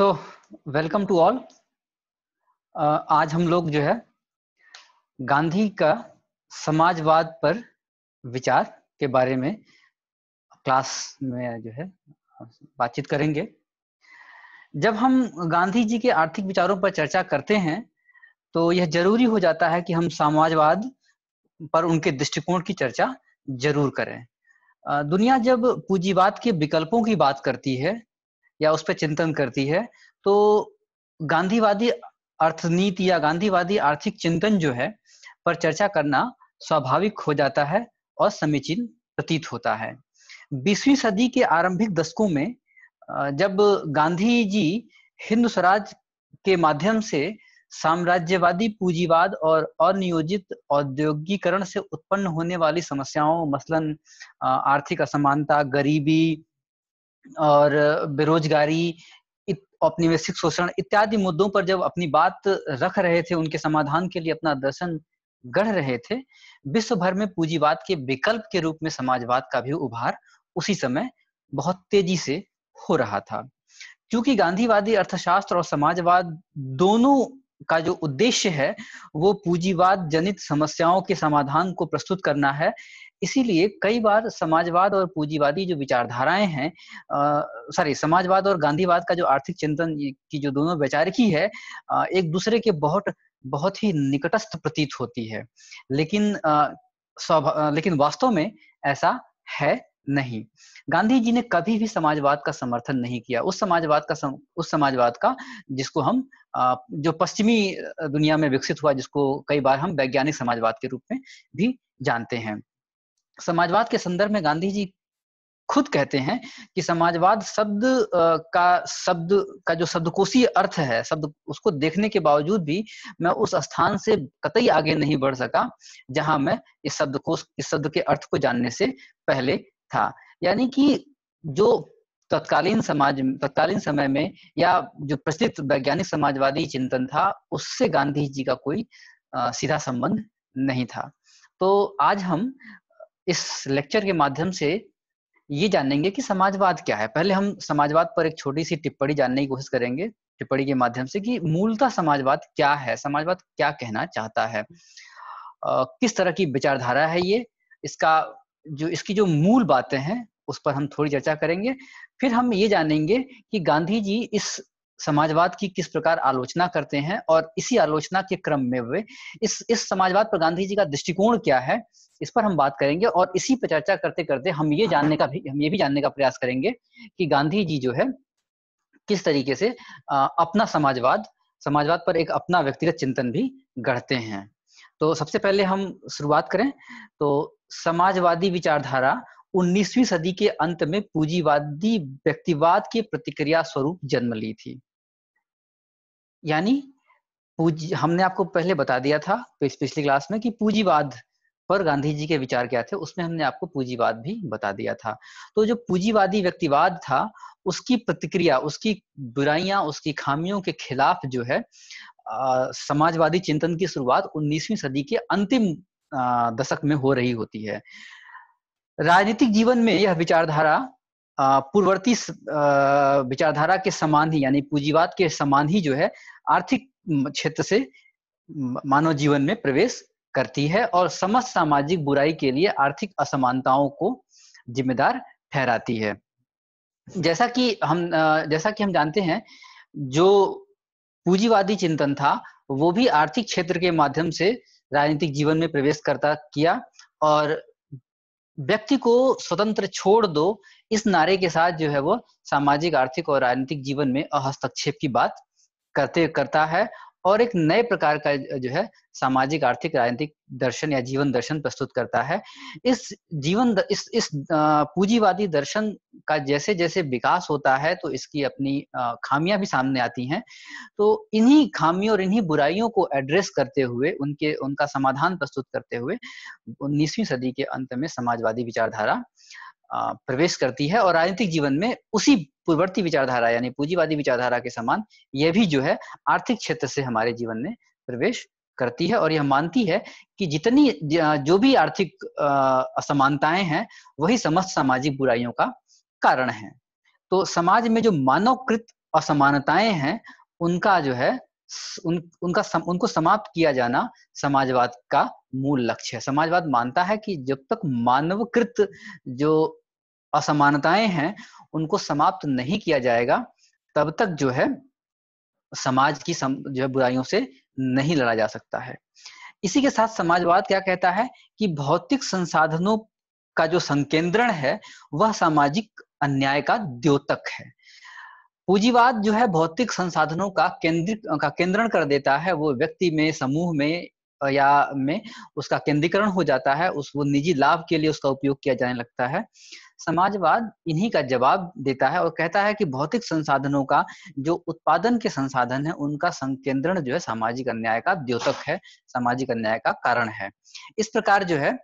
so welcome to all आज हम लोग जो है गांधी का समाजवाद पर विचार के बारे में क्लास में जो है बातचीत करेंगे जब हम गांधी जी के आर्थिक विचारों पर चर्चा करते हैं तो यह जरूरी हो जाता है कि हम समाजवाद पर उनके दृष्टिकोण की चर्चा जरूर करें uh, दुनिया जब पूंजीवाद के विकल्पों की बात करती है या उस पर चिंतन करती है तो गांधीवादी अर्थनीति या गांधीवादी आर्थिक चिंतन जो है पर चर्चा करना स्वाभाविक हो जाता है और समीचीन प्रतीत होता है बीसवीं सदी के आरंभिक दशकों में जब गांधी जी हिंद स्वराज के माध्यम से साम्राज्यवादी पूंजीवाद और अनियोजित औद्योगिकरण से उत्पन्न होने वाली समस्याओं मसलन आर्थिक असमानता गरीबी और बेरोजगारी औपनिवेशिक शोषण इत्यादि मुद्दों पर जब अपनी बात रख रहे थे उनके समाधान के लिए अपना दर्शन गढ़ रहे थे विश्व भर में पूंजीवाद के विकल्प के रूप में समाजवाद का भी उभार उसी समय बहुत तेजी से हो रहा था क्योंकि गांधीवादी अर्थशास्त्र और समाजवाद दोनों का जो उद्देश्य है वो पूंजीवाद जनित समस्याओं के समाधान को प्रस्तुत करना है इसीलिए कई बार समाजवाद और पूंजीवादी जो विचारधाराएं हैं सॉरी समाजवाद और गांधीवाद का जो आर्थिक चिंतन की जो दोनों वैचारिकी है आ, एक दूसरे के बहुत बहुत ही निकटस्थ प्रतीत होती है लेकिन आ, लेकिन वास्तव में ऐसा है नहीं गांधी जी ने कभी भी समाजवाद का समर्थन नहीं किया उस समाजवाद का सम, उस समाजवाद का जिसको हम जो पश्चिमी दुनिया में विकसित हुआ जिसको कई बार हम वैज्ञानिक समाजवाद के रूप में भी जानते हैं समाजवाद के संदर्भ में गांधी जी खुद कहते हैं कि समाजवाद शब्द का शब्द का जो शब्दकोशीय अर्थ है शब्द उसको देखने के बावजूद भी मैं उस स्थान से कतई आगे नहीं बढ़ सका जहां मैं इस शब्द को इस शब्द के अर्थ को जानने से पहले था यानी कि जो तत्कालीन समाज तत्कालीन समय में या जो प्रचलित वैज्ञानिक समाजवादी चिंतन था उससे गांधी जी का कोई आ, सीधा संबंध नहीं था तो आज हम इस लेक्चर के माध्यम से ये जानेंगे कि समाजवाद क्या है पहले हम समाजवाद पर एक छोटी सी टिप्पणी जानने की कोशिश करेंगे टिप्पणी के माध्यम से कि मूलतः समाजवाद क्या है समाजवाद क्या कहना चाहता है आ, किस तरह की विचारधारा है ये इसका जो इसकी जो मूल बातें हैं उस पर हम थोड़ी चर्चा करेंगे फिर हम ये जानेंगे कि गांधी जी इस समाजवाद की किस प्रकार आलोचना करते हैं और इसी आलोचना के क्रम में वे इस इस समाजवाद पर गांधी जी का दृष्टिकोण क्या है इस पर हम बात करेंगे और इसी पर चर्चा करते करते हम ये जानने का भी हम ये भी जानने का प्रयास करेंगे कि गांधी जी जो है किस तरीके से अपना समाजवाद समाजवाद पर एक अपना व्यक्तिगत चिंतन भी गढ़ते हैं तो सबसे पहले हम शुरुआत करें तो समाजवादी विचारधारा 19वीं सदी के अंत में पूंजीवादी व्यक्तिवाद की प्रतिक्रिया स्वरूप जन्म ली थी यानी पूजी हमने आपको पहले बता दिया था पिछली क्लास में कि पूंजीवाद पर गांधी जी के विचार क्या थे उसमें हमने आपको पूंजीवाद भी बता दिया था तो जो पूंजीवादी व्यक्तिवाद था उसकी प्रतिक्रिया उसकी बुराइयां उसकी खामियों के खिलाफ जो है आ, समाजवादी चिंतन की शुरुआत 19वीं सदी के अंतिम दशक में हो रही होती है राजनीतिक जीवन में यह विचारधारा पूर्ववर्ती विचारधारा के समान ही यानी पूंजीवाद के समान ही जो है आर्थिक क्षेत्र से मानव जीवन में प्रवेश करती है और समस्त सामाजिक बुराई के लिए आर्थिक असमानताओं को जिम्मेदार ठहराती है जैसा कि हम जैसा कि हम जानते हैं जो पूंजीवादी चिंतन था वो भी आर्थिक क्षेत्र के माध्यम से राजनीतिक जीवन में प्रवेश करता किया और व्यक्ति को स्वतंत्र छोड़ दो इस नारे के साथ जो है वो सामाजिक आर्थिक और राजनीतिक जीवन में हस्तक्षेप की बात करते करता है और एक नए प्रकार का जो है सामाजिक आर्थिक राजनीतिक दर्शन या जीवन दर्शन प्रस्तुत करता है इस जीवन द, इस इस पूंजीवादी दर्शन का जैसे जैसे विकास होता है तो इसकी अपनी खामियां भी सामने आती हैं तो इन्हीं खामियों और इन्हीं बुराइयों को एड्रेस करते हुए उनके उनका समाधान प्रस्तुत करते हुए उन्नीसवीं सदी के अंत में समाजवादी विचारधारा प्रवेश करती है और राजनीतिक जीवन में उसी पूर्ववर्ती विचारधारा यानी पूंजीवादी विचारधारा के समान यह भी जो है आर्थिक क्षेत्र से हमारे जीवन में प्रवेश करती है और यह मानती है कि जितनी जो भी आर्थिक असमानताएं हैं वही समस्त सामाजिक बुराइयों का कारण है तो समाज में जो मानवकृत असमानताएं हैं उनका जो है उन उनका सम, उनको समाप्त किया जाना समाजवाद का मूल लक्ष्य है समाजवाद मानता है कि जब तक मानवकृत जो असमानताएं हैं उनको समाप्त नहीं किया जाएगा तब तक जो है समाज की सम, जो है बुराइयों से नहीं लड़ा जा सकता है इसी के साथ समाजवाद क्या कहता है कि भौतिक संसाधनों का जो संकेंद्रण है वह सामाजिक अन्याय का द्योतक है पूंजीवाद जो है भौतिक संसाधनों का केंद्रित का केंद्रण कर देता है वो व्यक्ति में समूह में या में उसका केंद्रीकरण हो जाता है उस वो निजी लाभ के लिए उसका उपयोग किया जाने लगता है समाजवाद इन्हीं का जवाब देता है और कहता है कि भौतिक संसाधनों का जो उत्पादन के संसाधन है उनका संकेंद्रण जो है सामाजिक अन्याय का द्योतक है सामाजिक अन्याय का कारण है इस प्रकार जो है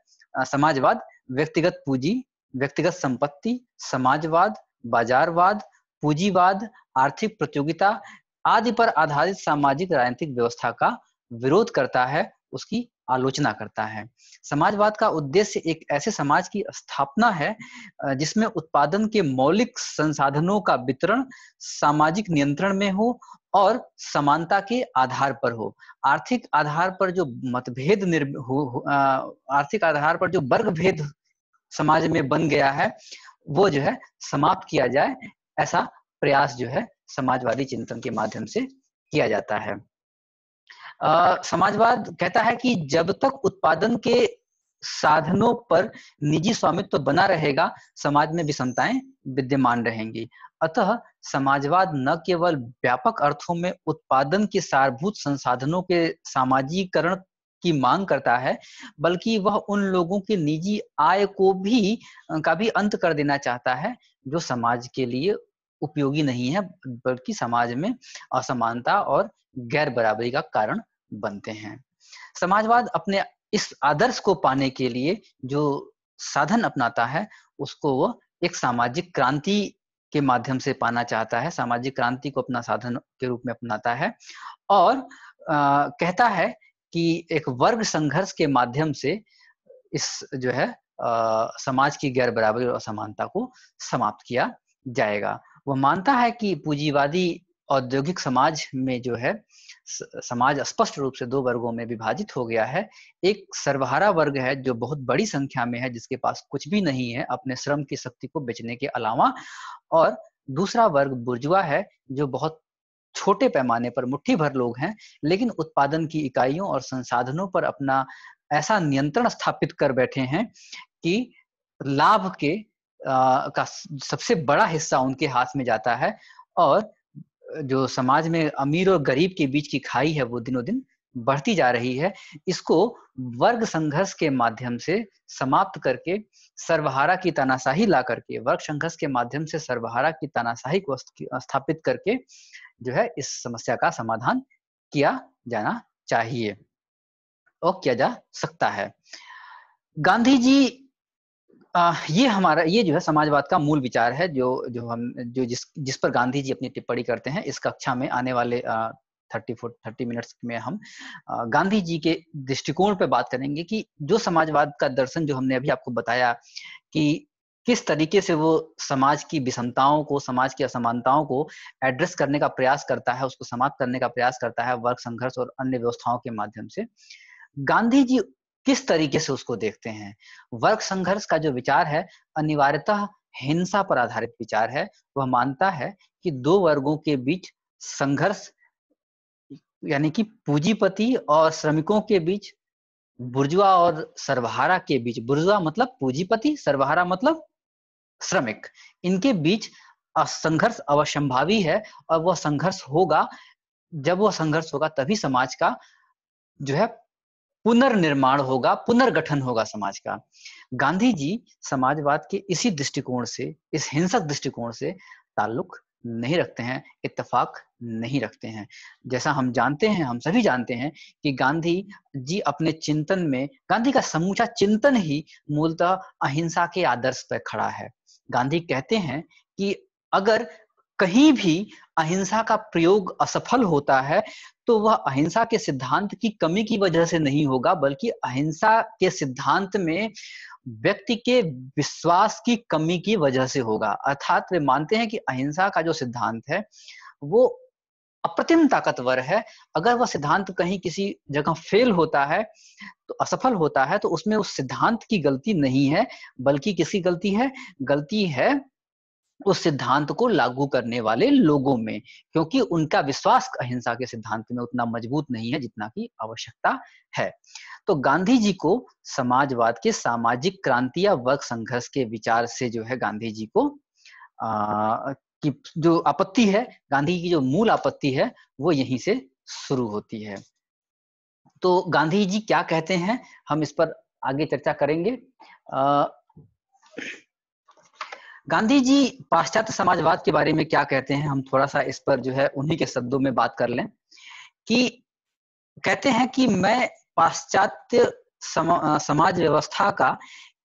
समाजवाद व्यक्तिगत पूंजी व्यक्तिगत संपत्ति समाजवाद बाजारवाद पूंजीवाद आर्थिक प्रतियोगिता आदि पर आधारित सामाजिक राजनीतिक व्यवस्था का विरोध करता है उसकी आलोचना करता है समाजवाद का उद्देश्य एक ऐसे समाज की स्थापना है जिसमें उत्पादन के मौलिक संसाधनों का वितरण सामाजिक नियंत्रण में हो और समानता के आधार पर हो आर्थिक आधार पर जो मतभेद हो आर्थिक आधार पर जो वर्ग भेद समाज में बन गया है वो जो है समाप्त किया जाए ऐसा प्रयास जो है समाजवादी चिंतन के माध्यम से किया जाता है समाजवाद कहता है कि जब तक उत्पादन के साधनों पर निजी स्वामित्व तो बना रहेगा समाज में विषमताएं विद्यमान रहेंगी अतः समाजवाद न केवल व्यापक अर्थों में उत्पादन के सारभूत संसाधनों के सामाजिकरण की मांग करता है बल्कि वह उन लोगों के निजी आय को भी का भी अंत कर देना चाहता है जो समाज के लिए उपयोगी नहीं है बल्कि समाज में असमानता और गैर बराबरी का कारण बनते हैं समाजवाद अपने इस आदर्श को पाने के लिए जो साधन अपनाता है उसको वो एक सामाजिक क्रांति के माध्यम से पाना चाहता है सामाजिक क्रांति को अपना साधन के रूप में अपनाता है और आ, कहता है कि एक वर्ग संघर्ष के माध्यम से इस जो है आ, समाज की गैर बराबरी और असमानता को समाप्त किया जाएगा वह मानता है कि पूंजीवादी औद्योगिक समाज में जो है समाज स्पष्ट रूप से दो वर्गों में विभाजित हो गया है एक सर्वहारा वर्ग है जो बहुत बड़ी संख्या में है जिसके पास कुछ भी नहीं है अपने श्रम की शक्ति को बेचने के अलावा और दूसरा वर्ग बुर्जुआ है जो बहुत छोटे पैमाने पर मुट्ठी भर लोग हैं लेकिन उत्पादन की इकाइयों और संसाधनों पर अपना ऐसा नियंत्रण स्थापित कर बैठे हैं कि लाभ के का सबसे बड़ा हिस्सा उनके हाथ में जाता है और जो समाज में अमीर और गरीब के बीच की खाई है वो दिनों दिन बढ़ती जा रही है इसको वर्ग संघर्ष के माध्यम से समाप्त करके सर्वहारा की तानाशाही ला करके वर्ग संघर्ष के माध्यम से सर्वहारा की तानाशाही को स्थापित करके जो है इस समस्या का समाधान किया जाना चाहिए और किया जा सकता है गांधी जी ये हमारा ये जो है समाजवाद का मूल विचार है जो जो हम जो जिस जिस पर गांधी जी अपनी टिप्पणी करते हैं इस कक्षा में आने वाले थर्टी फोर थर्टी मिनट्स में हम गांधी जी के दृष्टिकोण पे बात करेंगे कि जो समाजवाद का दर्शन जो हमने अभी आपको बताया कि किस तरीके से वो समाज की विषमताओं को समाज की असमानताओं को एड्रेस करने का प्रयास करता है उसको समाप्त करने का प्रयास करता है वर्ग संघर्ष और अन्य व्यवस्थाओं के माध्यम से गांधी जी किस तरीके से उसको देखते हैं वर्ग संघर्ष का जो विचार है अनिवार्यतः हिंसा पर आधारित विचार है वह मानता है कि दो वर्गों के बीच संघर्ष यानी कि पूंजीपति और श्रमिकों के बीच बुर्जुआ और सर्वहारा के बीच बुर्जुआ मतलब पूंजीपति सर्वहारा मतलब श्रमिक इनके बीच संघर्ष अवश्यंभावी है और वह संघर्ष होगा जब वह संघर्ष होगा तभी समाज का जो है पुनर्निर्माण होगा पुनर्गठन होगा समाज का गांधी जी समाजवाद के इसी दृष्टिकोण से इस हिंसक दृष्टिकोण से ताल्लुक नहीं रखते हैं इत्तेफाक नहीं रखते हैं जैसा हम जानते हैं हम सभी जानते हैं कि गांधी जी अपने चिंतन में गांधी का समूचा चिंतन ही मूलतः अहिंसा के आदर्श पर खड़ा है गांधी कहते हैं कि अगर कहीं भी अहिंसा का प्रयोग असफल होता है तो वह अहिंसा के सिद्धांत की कमी की वजह से नहीं होगा बल्कि अहिंसा के सिद्धांत में व्यक्ति के विश्वास की कमी की वजह से होगा अर्थात वे मानते हैं कि अहिंसा का जो सिद्धांत है वो अप्रतिम ताकतवर है अगर वह सिद्धांत कहीं किसी जगह फेल होता है तो असफल होता है तो उसमें उस सिद्धांत की गलती नहीं है बल्कि किसकी गलती है गलती है उस सिद्धांत को लागू करने वाले लोगों में क्योंकि उनका विश्वास अहिंसा के सिद्धांत में उतना मजबूत नहीं है जितना की आवश्यकता है तो गांधी जी को समाजवाद के सामाजिक क्रांति या वर्ग संघर्ष के विचार से जो है गांधी जी को अः की जो आपत्ति है गांधी की जो मूल आपत्ति है वो यहीं से शुरू होती है तो गांधी जी क्या कहते हैं हम इस पर आगे चर्चा करेंगे आ, गांधी जी पाश्चात्य समाजवाद के बारे में क्या कहते हैं हम थोड़ा सा इस पर जो है उन्हीं के शब्दों में बात कर लें कि कहते हैं कि मैं पाश्चात्य समा, समाज व्यवस्था का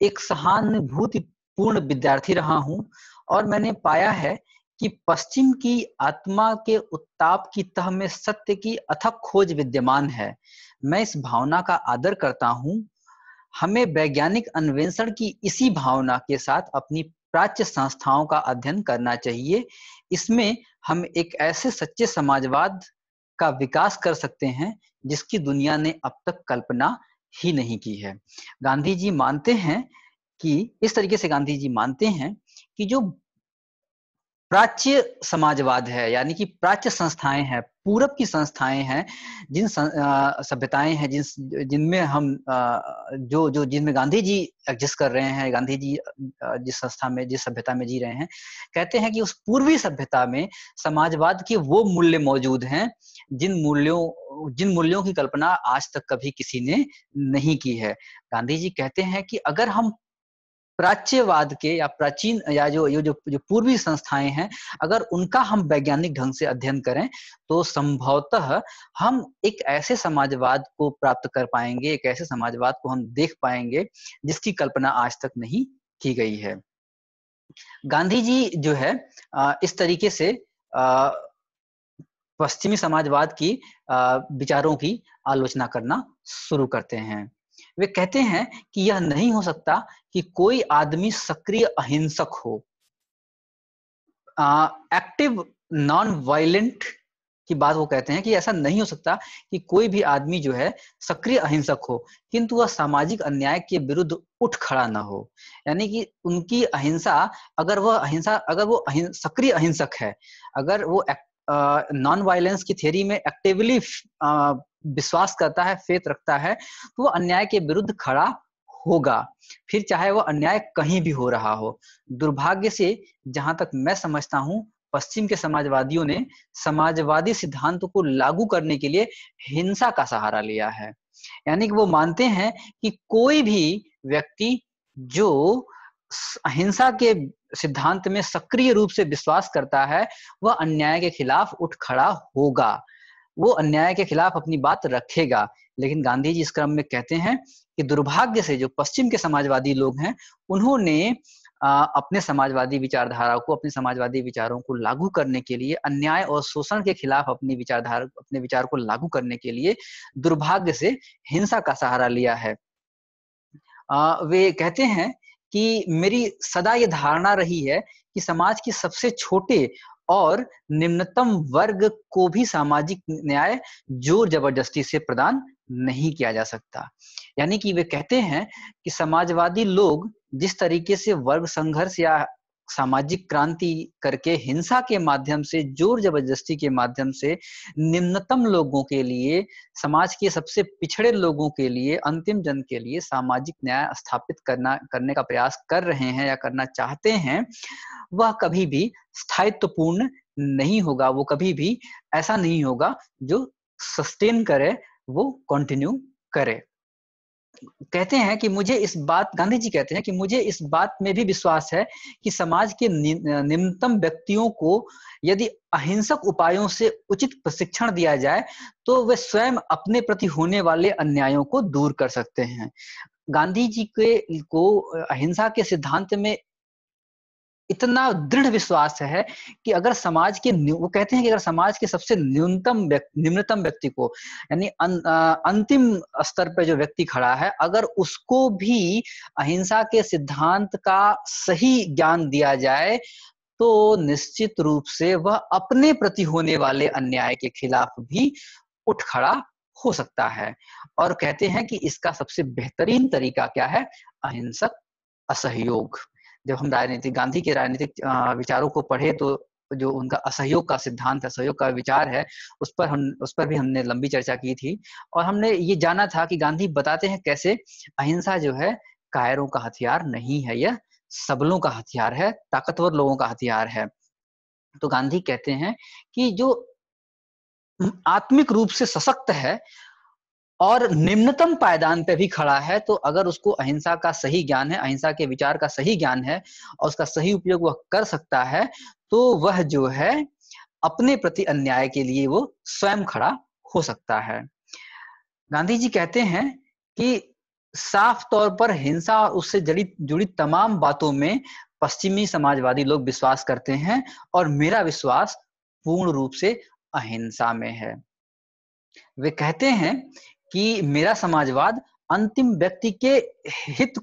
एक सहानुभूतिपूर्ण विद्यार्थी रहा हूं और मैंने पाया है कि पश्चिम की आत्मा के उत्ताप की तह में सत्य की अथक खोज विद्यमान है मैं इस भावना का आदर करता हूं हमें वैज्ञानिक अन्वेषण की इसी भावना के साथ अपनी प्राच्य संस्थाओं का अध्ययन करना चाहिए इसमें हम एक ऐसे सच्चे समाजवाद का विकास कर सकते हैं जिसकी दुनिया ने अब तक कल्पना ही नहीं की है गांधी जी मानते हैं कि इस तरीके से गांधी जी मानते हैं कि जो प्राच्य समाजवाद है यानी कि प्राच्य संस्थाएं हैं पूरब की संस्थाएं हैं जिन सभ्यताएं हैं जिन जिनमें हम जो जो जिनमें गांधी जी एग्जिस्ट कर रहे हैं गांधी जी जिस संस्था में जिस सभ्यता में जी रहे हैं कहते हैं कि उस पूर्वी सभ्यता में समाजवाद के वो मूल्य मौजूद हैं जिन मूल्यों जिन मूल्यों की कल्पना आज तक कभी किसी ने नहीं की है गांधी जी कहते हैं कि अगर हम प्राच्यवाद के या प्राचीन या जो ये जो, जो पूर्वी संस्थाएं हैं अगर उनका हम वैज्ञानिक ढंग से अध्ययन करें तो संभवतः हम एक ऐसे समाजवाद को प्राप्त कर पाएंगे एक ऐसे समाजवाद को हम देख पाएंगे जिसकी कल्पना आज तक नहीं की गई है गांधी जी जो है इस तरीके से पश्चिमी समाजवाद की विचारों की आलोचना करना शुरू करते हैं वे कहते हैं कि यह नहीं हो सकता कि कोई आदमी सक्रिय अहिंसक हो एक्टिव नॉन वायलेंट की बात वो कहते हैं कि ऐसा नहीं हो सकता कि कोई भी आदमी जो है सक्रिय अहिंसक हो किंतु वह सामाजिक अन्याय के विरुद्ध उठ खड़ा ना हो यानी कि उनकी अहिंसा अगर वह अहिंसा अगर वो अहिं, सक्रिय अहिंसक है अगर वो एक, नॉन वायलेंस की थ्योरी में एक्टिवली विश्वास करता है फेत रखता है तो वो अन्याय के विरुद्ध खड़ा होगा फिर चाहे वो अन्याय कहीं भी हो रहा हो दुर्भाग्य से जहां तक मैं समझता हूं पश्चिम के समाजवादियों ने समाजवादी सिद्धांत को लागू करने के लिए हिंसा का सहारा लिया है यानी कि वो मानते हैं कि कोई भी व्यक्ति जो अहिंसा के सिद्धांत में सक्रिय रूप से विश्वास करता है वह अन्याय के खिलाफ उठ खड़ा होगा वो अन्याय के खिलाफ अपनी बात रखेगा लेकिन गांधी जी इस क्रम में कहते हैं कि दुर्भाग्य से जो पश्चिम के समाजवादी लोग हैं उन्होंने अपने समाजवादी विचारधारा को अपने समाजवादी विचारों को लागू करने के लिए अन्याय और शोषण के खिलाफ अपनी विचारधारा अपने विचार को लागू करने के लिए दुर्भाग्य से हिंसा का सहारा लिया है वे कहते हैं कि मेरी सदा ये धारणा रही है कि समाज की सबसे छोटे और निम्नतम वर्ग को भी सामाजिक न्याय जोर जबरदस्ती से प्रदान नहीं किया जा सकता यानी कि वे कहते हैं कि समाजवादी लोग जिस तरीके से वर्ग संघर्ष या सामाजिक क्रांति करके हिंसा के माध्यम से जोर जबरदस्ती के माध्यम से निम्नतम लोगों के लिए समाज के सबसे पिछड़े लोगों के लिए अंतिम जन के लिए सामाजिक न्याय स्थापित करना करने का प्रयास कर रहे हैं या करना चाहते हैं वह कभी भी स्थायित्वपूर्ण नहीं होगा वो कभी भी ऐसा नहीं होगा जो सस्टेन करे वो कंटिन्यू करे कहते हैं कि मुझे इस बात गांधी जी कहते हैं कि मुझे इस बात में भी विश्वास है कि समाज के निम्नतम व्यक्तियों को यदि अहिंसक उपायों से उचित प्रशिक्षण दिया जाए तो वे स्वयं अपने प्रति होने वाले अन्यायों को दूर कर सकते हैं गांधी जी के को अहिंसा के सिद्धांत में इतना दृढ़ विश्वास है कि अगर समाज के वो कहते हैं कि अगर समाज के सबसे न्यूनतम निम्नतम व्यक्ति को यानी अं, अंतिम स्तर पर जो व्यक्ति खड़ा है अगर उसको भी अहिंसा के सिद्धांत का सही ज्ञान दिया जाए तो निश्चित रूप से वह अपने प्रति होने वाले अन्याय के खिलाफ भी उठ खड़ा हो सकता है और कहते हैं कि इसका सबसे बेहतरीन तरीका क्या है अहिंसक असहयोग जब हम राजनीतिक गांधी के राजनीतिक विचारों को पढ़े तो जो उनका असहयोग का सिद्धांत असहयोग का विचार है उस पर हम उस पर भी हमने लंबी चर्चा की थी और हमने ये जाना था कि गांधी बताते हैं कैसे अहिंसा जो है कायरों का हथियार नहीं है यह सबलों का हथियार है ताकतवर लोगों का हथियार है तो गांधी कहते हैं कि जो आत्मिक रूप से सशक्त है और निम्नतम पायदान पे भी खड़ा है तो अगर उसको अहिंसा का सही ज्ञान है अहिंसा के विचार का सही ज्ञान है और उसका सही उपयोग वह कर सकता है तो वह जो है अपने प्रति अन्याय के लिए वो स्वयं खड़ा हो सकता है गांधी जी कहते हैं कि साफ तौर पर हिंसा और उससे जड़ी जुड़ी तमाम बातों में पश्चिमी समाजवादी लोग विश्वास करते हैं और मेरा विश्वास पूर्ण रूप से अहिंसा में है वे कहते हैं कि मेरा समाजवाद अंतिम व्यक्ति के हित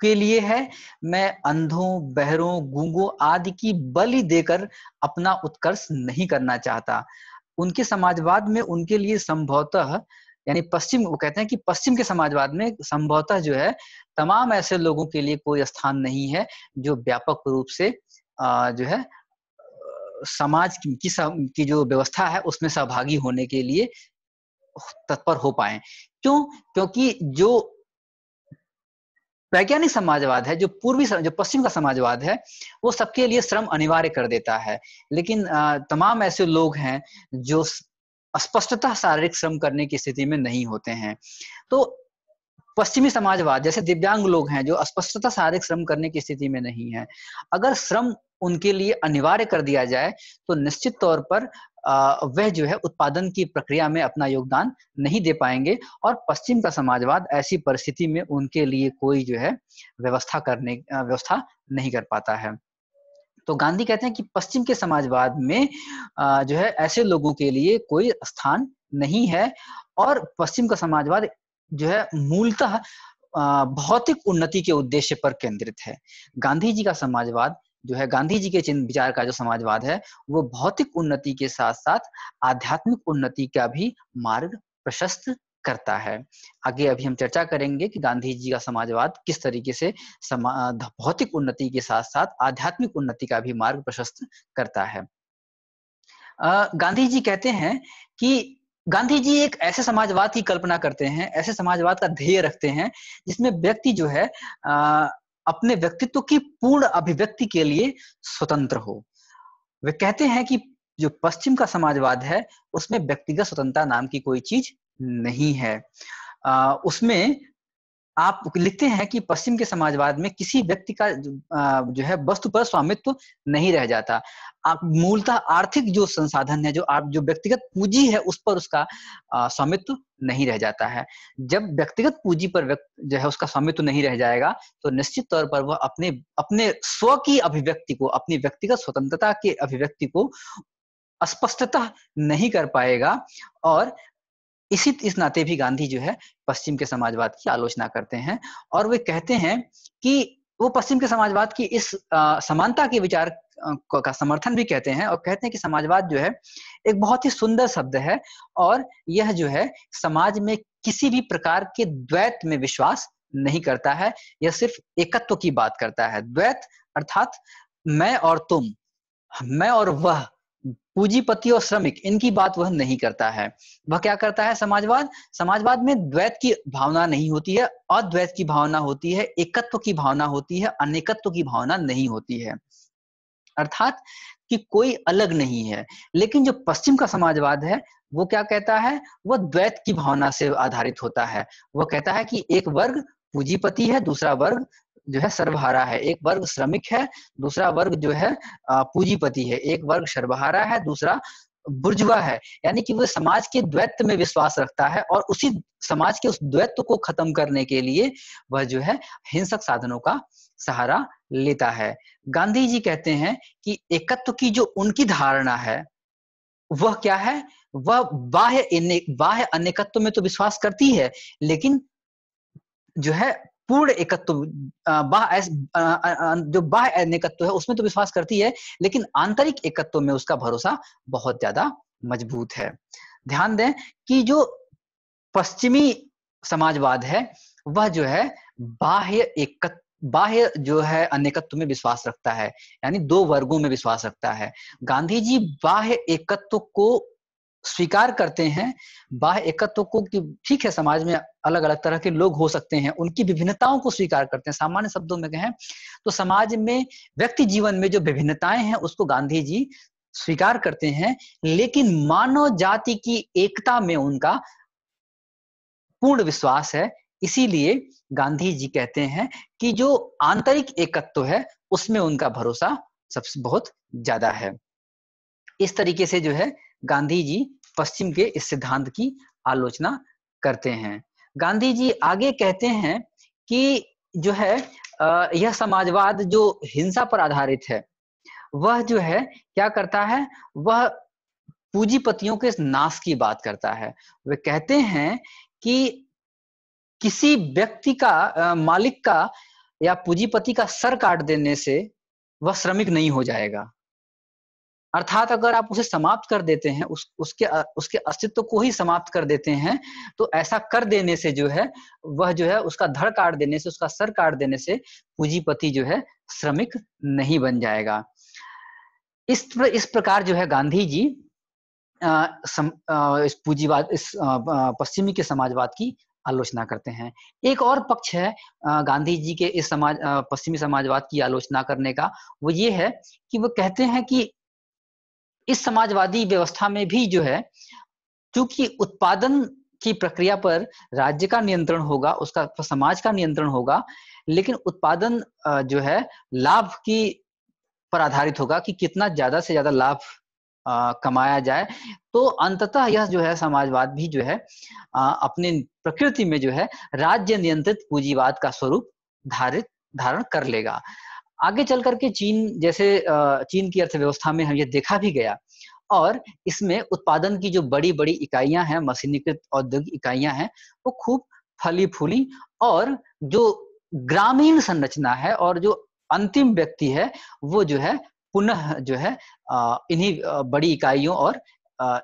के लिए है मैं अंधों बहरों गूंगों आदि की बलि देकर अपना उत्कर्ष नहीं करना चाहता उनके समाजवाद में उनके लिए संभवतः यानी पश्चिम वो कहते हैं कि पश्चिम के समाजवाद में संभवतः जो है तमाम ऐसे लोगों के लिए कोई स्थान नहीं है जो व्यापक रूप से जो है समाज की, की, की जो व्यवस्था है उसमें सहभागी होने के लिए तत्पर हो पाए क्यों क्योंकि जो वैज्ञानिक समाजवाद है जो पूर्वी जो पश्चिम का समाजवाद है वो सबके लिए श्रम अनिवार्य कर देता है लेकिन तमाम ऐसे लोग हैं जो स्पष्टता शारीरिक श्रम करने की स्थिति में नहीं होते हैं तो पश्चिमी समाजवाद जैसे दिव्यांग लोग हैं जो अस्पष्टता शारीरिक श्रम करने की स्थिति में नहीं है अगर श्रम उनके लिए अनिवार्य कर दिया जाए तो निश्चित तौर पर वह जो है उत्पादन की प्रक्रिया में अपना योगदान नहीं दे पाएंगे और पश्चिम का समाजवाद ऐसी परिस्थिति में उनके लिए कोई जो है व्यवस्था करने व्यवस्था नहीं कर पाता है तो गांधी कहते हैं कि पश्चिम के समाजवाद में जो है ऐसे लोगों के लिए कोई स्थान नहीं है और पश्चिम का समाजवाद जो है मूलतः भौतिक उन्नति के उद्देश्य पर केंद्रित है गांधी जी का समाजवाद जो है गांधी जी के चिन्ह विचार का जो समाजवाद है वो भौतिक उन्नति के साथ साथ आध्यात्मिक उन्नति का भी मार्ग प्रशस्त करता है आगे अभी हम चर्चा करेंगे कि गांधी जी का समाजवाद किस तरीके से भौतिक उन्नति के साथ साथ आध्यात्मिक उन्नति का भी मार्ग प्रशस्त करता है गांधी जी कहते हैं कि गांधी जी एक ऐसे समाजवाद की कल्पना करते हैं ऐसे समाजवाद का ध्येय रखते हैं जिसमें व्यक्ति जो है अपने व्यक्तित्व की पूर्ण अभिव्यक्ति के लिए स्वतंत्र हो वे कहते हैं कि जो पश्चिम का समाजवाद है उसमें व्यक्तिगत स्वतंत्रता नाम की कोई चीज नहीं है आ, उसमें आप लिखते हैं कि पश्चिम के समाजवाद में किसी व्यक्ति का जो है वस्तु पर स्वामित्व नहीं रह जाता आप मूलतः आर्थिक जो संसाधन है जो आप जो व्यक्तिगत पूंजी है उस पर उसका स्वामित्व नहीं रह जाता है जब व्यक्तिगत पूंजी पर जो है उसका स्वामित्व नहीं रह जाएगा तो निश्चित तौर पर वह अपने अपने स्व की अभिव्यक्ति को अपनी व्यक्तिगत स्वतंत्रता के अभिव्यक्ति को स्पष्टता नहीं कर पाएगा और इसी इस नाते भी गांधी जो है पश्चिम के समाजवाद की आलोचना करते हैं और वे कहते हैं कि वो पश्चिम के समाजवाद की इस समानता के विचार का समर्थन भी कहते हैं और कहते हैं कि समाजवाद जो है एक बहुत ही सुंदर शब्द है और यह जो है समाज में किसी भी प्रकार के द्वैत में विश्वास नहीं करता है यह सिर्फ एकत्व की बात करता है द्वैत अर्थात मैं और तुम मैं और वह पूंजीपति और श्रमिक इनकी बात वह नहीं करता है वह क्या करता है समाजवाद समाजवाद में द्वैत की भावना नहीं होती है अद्वैत की भावना होती है एकत्व की भावना होती है अनेकत्व की भावना नहीं होती है अर्थात कि कोई अलग नहीं है लेकिन जो पश्चिम का समाजवाद है वो क्या कहता है वह द्वैत की भावना से आधारित होता है वह कहता है कि एक वर्ग पूंजीपति है दूसरा वर्ग जो है सर्वहारा है एक वर्ग श्रमिक है दूसरा वर्ग जो है पूंजीपति है एक वर्ग सर्वहारा है दूसरा बुर्जुआ है यानी कि वह समाज के द्वैत्व में विश्वास रखता है और उसी समाज के उस द्वैत्व को खत्म करने के लिए वह जो है हिंसक साधनों का सहारा लेता है गांधी जी कहते हैं कि एकत्व की जो उनकी धारणा है वह क्या है वह बाह्य बाह्य अनेकत्व में तो विश्वास करती है लेकिन जो है पूर्ण एकत्व बाह जो बाह एकत्व है उसमें तो विश्वास करती है लेकिन आंतरिक एकत्व में उसका भरोसा बहुत ज्यादा मजबूत है ध्यान दें कि जो पश्चिमी समाजवाद है वह जो है बाह्य एकत्व बाह्य जो है अनेकत्व में विश्वास रखता है यानी दो वर्गों में विश्वास रखता है गांधी जी बाह्य एकत्व को स्वीकार करते हैं बाह्य एकत्व को कि ठीक है समाज में अलग अलग तरह के लोग हो सकते हैं उनकी विभिन्नताओं को स्वीकार करते हैं सामान्य शब्दों में कहें तो समाज में व्यक्ति जीवन में जो विभिन्नताएं हैं उसको गांधी जी स्वीकार करते हैं लेकिन मानव जाति की एकता में उनका पूर्ण विश्वास है इसीलिए गांधी जी कहते हैं कि जो आंतरिक एकत्व है उसमें उनका भरोसा सबसे बहुत ज्यादा है इस तरीके से जो है गांधी जी पश्चिम के इस सिद्धांत की आलोचना करते हैं गांधी जी आगे कहते हैं कि जो है यह समाजवाद जो हिंसा पर आधारित है वह जो है क्या करता है वह पूंजीपतियों के नाश की बात करता है वे कहते हैं कि किसी व्यक्ति का मालिक का या पूंजीपति का सर काट देने से वह श्रमिक नहीं हो जाएगा अर्थात अगर आप उसे समाप्त कर देते हैं उस उसके उसके अस्तित्व को ही समाप्त कर देते हैं तो ऐसा कर देने से जो है वह जो है उसका धड़ काट देने से उसका सर काट देने से पूंजीपति जो है श्रमिक नहीं बन जाएगा इस प्र, इस प्रकार जो है गांधी जी आ, सम, आ, इस पूंजीवाद इस पश्चिमी के समाजवाद की आलोचना करते हैं एक और पक्ष है गांधी जी के इस समाज पश्चिमी समाजवाद की आलोचना करने का वो ये है कि वो कहते हैं कि इस समाजवादी व्यवस्था में भी जो है चूंकि उत्पादन की प्रक्रिया पर राज्य का नियंत्रण होगा उसका समाज का नियंत्रण होगा लेकिन उत्पादन जो है लाभ की पर आधारित होगा कि कितना ज्यादा से ज्यादा लाभ कमाया जाए तो अंततः यह जो है समाजवाद भी जो है अपने प्रकृति में जो है राज्य नियंत्रित पूंजीवाद का स्वरूप धारित धारण कर लेगा आगे चल करके चीन जैसे चीन की अर्थव्यवस्था में हम ये देखा भी गया और इसमें उत्पादन की जो बड़ी बड़ी इकाइयां हैं मशीनीकृत औद्योगिक इकाइयां हैं वो खूब फली फूली और जो ग्रामीण संरचना है और जो अंतिम व्यक्ति है वो जो है पुनः जो है इन्हीं बड़ी इकाइयों और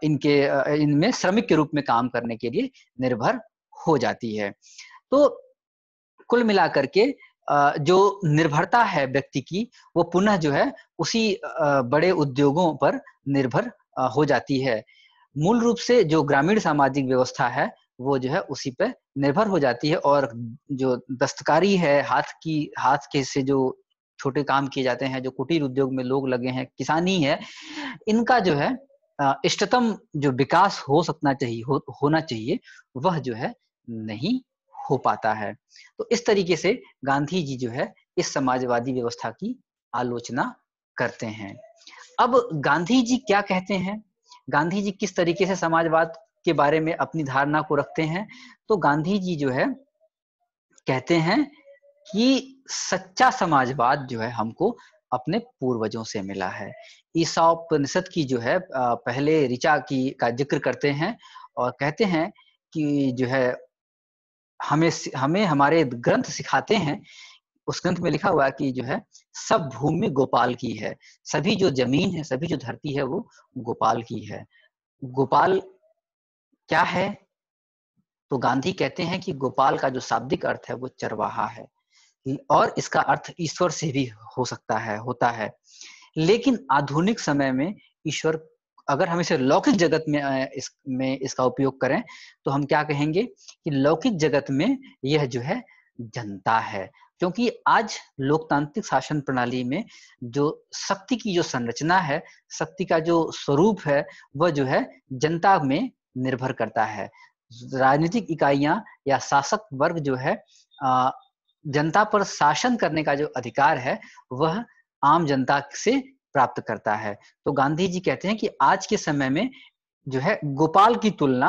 इनके इनमें श्रमिक के रूप में काम करने के लिए निर्भर हो जाती है तो कुल मिलाकर के जो निर्भरता है व्यक्ति की वो पुनः जो है उसी बड़े उद्योगों पर निर्भर हो जाती है मूल रूप से जो ग्रामीण सामाजिक व्यवस्था है वो जो है उसी पर निर्भर हो जाती है और जो दस्तकारी है हाथ की हाथ के से जो छोटे काम किए जाते हैं जो कुटीर उद्योग में लोग लगे हैं किसानी है इनका जो है इष्टतम जो विकास हो सकना चाहिए हो, होना चाहिए वह जो है नहीं हो पाता है तो इस तरीके से गांधी जी जो है इस समाजवादी व्यवस्था की आलोचना करते हैं अब गांधी जी क्या कहते हैं गांधी जी किस तरीके से समाजवाद के बारे में अपनी धारणा को रखते हैं तो गांधी जी जो है कहते हैं कि सच्चा समाजवाद जो है हमको अपने पूर्वजों से मिला है उपनिषद की जो है पहले ऋचा की का जिक्र करते हैं और कहते हैं कि जो है हमें हमें हमारे ग्रंथ सिखाते हैं उस ग्रंथ में लिखा हुआ है कि जो है सब भूमि गोपाल की है सभी जो जमीन है सभी जो धरती है वो गोपाल की है गोपाल क्या है तो गांधी कहते हैं कि गोपाल का जो शाब्दिक अर्थ है वो चरवाहा है और इसका अर्थ ईश्वर से भी हो सकता है होता है लेकिन आधुनिक समय में ईश्वर अगर हम इसे लौकिक जगत में इस में इसका उपयोग करें तो हम क्या कहेंगे कि लौकिक जगत में यह जो है जनता है क्योंकि आज लोकतांत्रिक शासन प्रणाली में जो शक्ति की जो संरचना है शक्ति का जो स्वरूप है वह जो है जनता में निर्भर करता है राजनीतिक इकाइयां या शासक वर्ग जो है जनता पर शासन करने का जो अधिकार है वह आम जनता से प्राप्त करता है तो गांधी जी कहते हैं कि आज के समय में जो है गोपाल की तुलना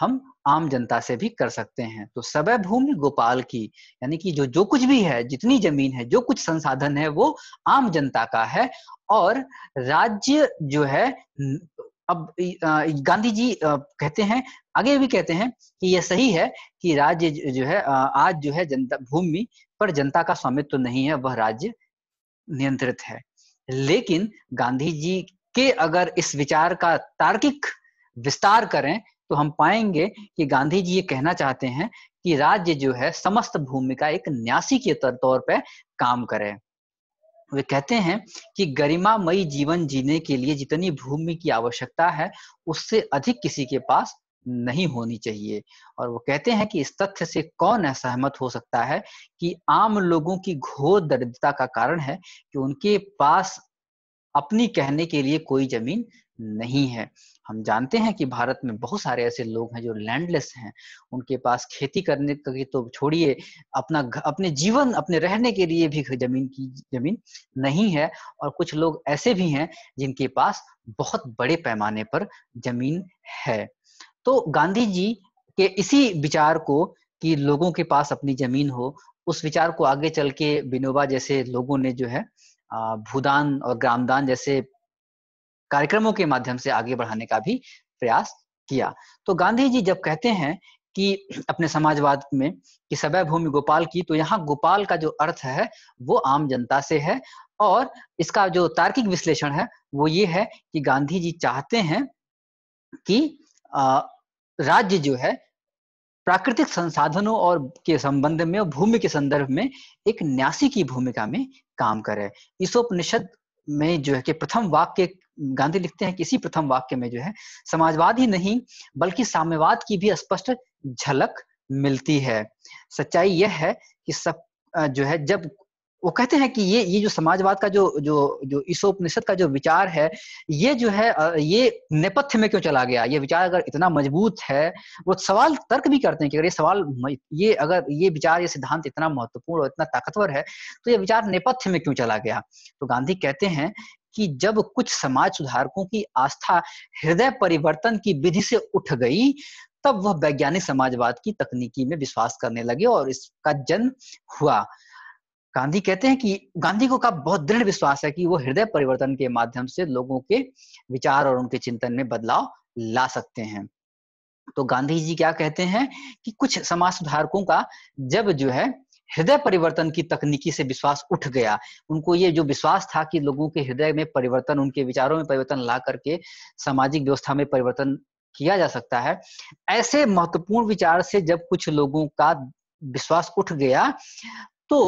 हम आम जनता से भी कर सकते हैं तो सब भूमि गोपाल की यानी कि जो जो कुछ भी है जितनी जमीन है जो कुछ संसाधन है वो आम जनता का है और राज्य जो है अब गांधी जी कहते हैं आगे भी कहते हैं कि यह सही है कि राज्य जो है आज जो है जनता भूमि पर जनता का स्वामित्व तो नहीं है वह राज्य नियंत्रित है लेकिन गांधी जी के अगर इस विचार का तार्किक विस्तार करें तो हम पाएंगे कि गांधी जी ये कहना चाहते हैं कि राज्य जो है समस्त भूमि का एक न्यासी के तौर पर काम करे वे कहते हैं कि गरिमामयी जीवन जीने के लिए जितनी भूमि की आवश्यकता है उससे अधिक किसी के पास नहीं होनी चाहिए और वो कहते हैं कि इस तथ्य से कौन असहमत हो सकता है कि आम लोगों की घोर दरिद्रता का कारण है कि उनके पास अपनी कहने के लिए कोई जमीन नहीं है हम जानते हैं कि भारत में बहुत सारे ऐसे लोग हैं जो लैंडलेस हैं उनके पास खेती करने की तो छोड़िए अपना अपने जीवन अपने रहने के लिए भी जमीन की जमीन नहीं है और कुछ लोग ऐसे भी हैं जिनके पास बहुत बड़े पैमाने पर जमीन है तो गांधी जी के इसी विचार को कि लोगों के पास अपनी जमीन हो उस विचार को आगे चल के विनोबा जैसे लोगों ने जो है भूदान और ग्रामदान जैसे कार्यक्रमों के माध्यम से आगे बढ़ाने का भी प्रयास किया तो गांधी जी जब कहते हैं कि अपने समाजवाद में कि सवै भूमि गोपाल की तो यहाँ गोपाल का जो अर्थ है वो आम जनता से है और इसका जो तार्किक विश्लेषण है वो ये है कि गांधी जी चाहते हैं कि राज्य जो है प्राकृतिक संसाधनों और के संबंध में भूमि के संदर्भ में एक न्यासी की भूमिका में काम करे इस उपनिषद में जो है कि प्रथम वाक्य गांधी लिखते हैं कि इसी प्रथम वाक्य में जो है समाजवाद ही नहीं बल्कि साम्यवाद की भी स्पष्ट झलक मिलती है सच्चाई यह है कि सब जो है जब वो कहते हैं कि ये ये जो समाजवाद का जो जो जो ईसोपनिषद का जो विचार है ये जो है ये नेपथ्य में क्यों चला गया ये विचार अगर इतना मजबूत है वो सवाल तर्क भी करते हैं कि अगर ये सवाल ये अगर ये विचार ये सिद्धांत इतना महत्वपूर्ण और इतना ताकतवर है तो ये विचार नेपथ्य में क्यों चला गया तो गांधी कहते हैं कि जब कुछ समाज सुधारकों की आस्था हृदय परिवर्तन की विधि से उठ गई तब वह वैज्ञानिक समाजवाद की तकनीकी में विश्वास करने लगे और इसका जन्म हुआ गांधी कहते हैं कि गांधी को का बहुत दृढ़ विश्वास है कि वो हृदय परिवर्तन के माध्यम से लोगों के विचार और उनके चिंतन में बदलाव ला सकते हैं तो गांधी जी क्या कहते हैं कि कुछ समाज सुधारकों का जब जो है हृदय परिवर्तन की तकनीकी से विश्वास उठ गया उनको ये जो विश्वास था कि लोगों के हृदय में परिवर्तन उनके विचारों में परिवर्तन ला करके सामाजिक व्यवस्था में परिवर्तन किया जा सकता है ऐसे महत्वपूर्ण विचार से जब कुछ लोगों का विश्वास उठ गया तो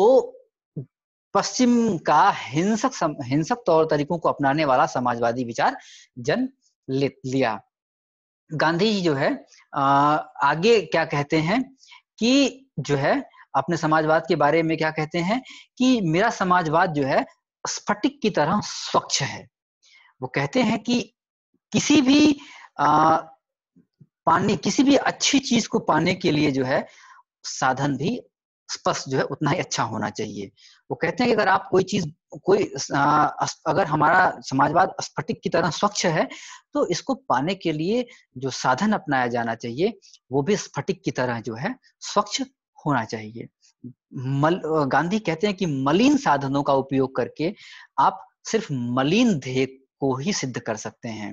पश्चिम का हिंसक सम, हिंसक तौर तरीकों को अपनाने वाला समाजवादी विचार जन ले लिया गांधी जी जो है आ, आगे क्या कहते हैं कि जो है अपने समाजवाद के बारे में क्या कहते हैं कि मेरा समाजवाद जो है स्फटिक की तरह स्वच्छ है वो कहते हैं कि किसी भी आ, पानी किसी भी अच्छी चीज को पाने के लिए जो है साधन भी स्पष्ट जो है उतना ही अच्छा होना चाहिए वो कहते हैं कि अगर आप कोई चीज कोई अगर हमारा समाजवाद स्फटिक की तरह स्वच्छ है तो इसको पाने के लिए जो साधन अपनाया जाना चाहिए वो भी स्फटिक की तरह जो है स्वच्छ होना चाहिए मल गांधी कहते हैं कि मलिन साधनों का उपयोग करके आप सिर्फ मलिन ध्येय को ही सिद्ध कर सकते हैं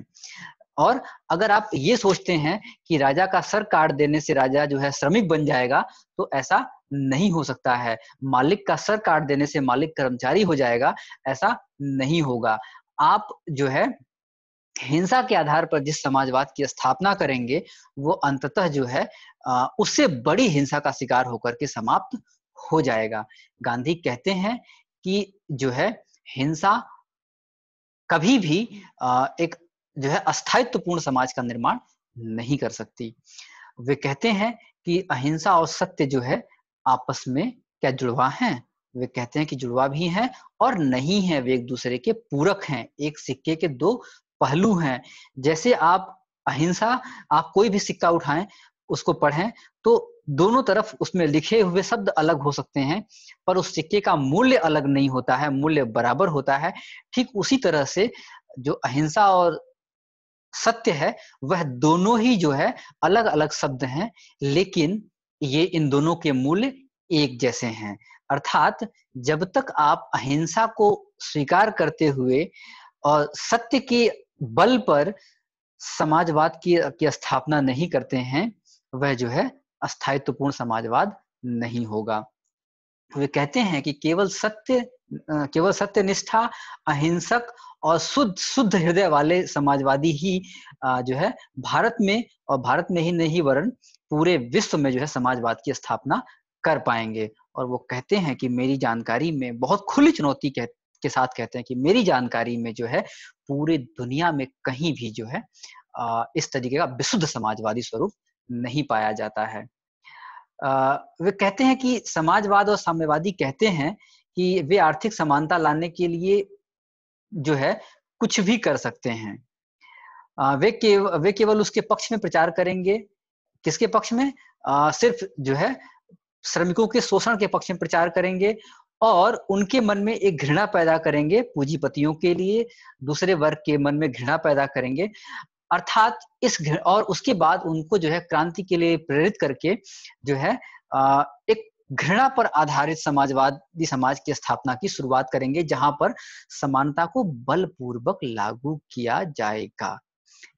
और अगर आप ये सोचते हैं कि राजा का सर काट देने से राजा जो है श्रमिक बन जाएगा तो ऐसा नहीं हो सकता है मालिक का सर काट देने से मालिक कर्मचारी हो जाएगा ऐसा नहीं होगा आप जो है हिंसा के आधार पर जिस समाजवाद की स्थापना करेंगे वो अंततः जो है उससे बड़ी हिंसा का शिकार होकर के समाप्त हो जाएगा गांधी कहते हैं कि जो है हिंसा कभी भी एक जो है अस्थायित्वपूर्ण समाज का निर्माण नहीं कर सकती वे कहते हैं कि अहिंसा और सत्य जो है आपस में क्या जुड़वा है वे कहते हैं कि जुड़वा भी हैं और नहीं है वे एक दूसरे के पूरक हैं एक सिक्के के दो पहलू हैं जैसे आप अहिंसा आप कोई भी सिक्का उठाएं उसको पढ़ें तो दोनों तरफ उसमें लिखे हुए शब्द अलग हो सकते हैं पर उस सिक्के का मूल्य अलग नहीं होता है मूल्य बराबर होता है ठीक उसी तरह से जो अहिंसा और सत्य है वह दोनों ही जो है अलग अलग शब्द हैं लेकिन ये इन दोनों के मूल्य एक जैसे हैं अर्थात जब तक आप अहिंसा को स्वीकार करते हुए और सत्य के बल पर समाजवाद की, की स्थापना नहीं करते हैं वह जो है अस्थायित्वपूर्ण समाजवाद नहीं होगा वे कहते हैं कि केवल सत्य केवल सत्य निष्ठा अहिंसक और शुद्ध शुद्ध हृदय वाले समाजवादी ही जो है भारत में और भारत में ही नहीं वरन पूरे विश्व में जो है समाजवाद की स्थापना कर पाएंगे और वो कहते हैं कि मेरी जानकारी में बहुत खुली चुनौती कह, के साथ कहते हैं कि मेरी जानकारी में जो है पूरे दुनिया में कहीं भी जो है इस तरीके का विशुद्ध समाजवादी स्वरूप नहीं पाया जाता है वे कहते हैं कि समाजवाद और साम्यवादी कहते हैं कि वे आर्थिक समानता लाने के लिए जो है कुछ भी कर सकते हैं वे केव, वे केवल उसके पक्ष में प्रचार करेंगे किसके पक्ष में आ, सिर्फ जो है श्रमिकों के शोषण के पक्ष में प्रचार करेंगे और उनके मन में एक घृणा पैदा करेंगे पूंजीपतियों के लिए दूसरे वर्ग के मन में घृणा पैदा करेंगे अर्थात इस और उसके बाद उनको जो है क्रांति के लिए प्रेरित करके जो है एक घृणा पर आधारित समाजवादी समाज की स्थापना की शुरुआत करेंगे जहां पर समानता को बलपूर्वक लागू किया जाएगा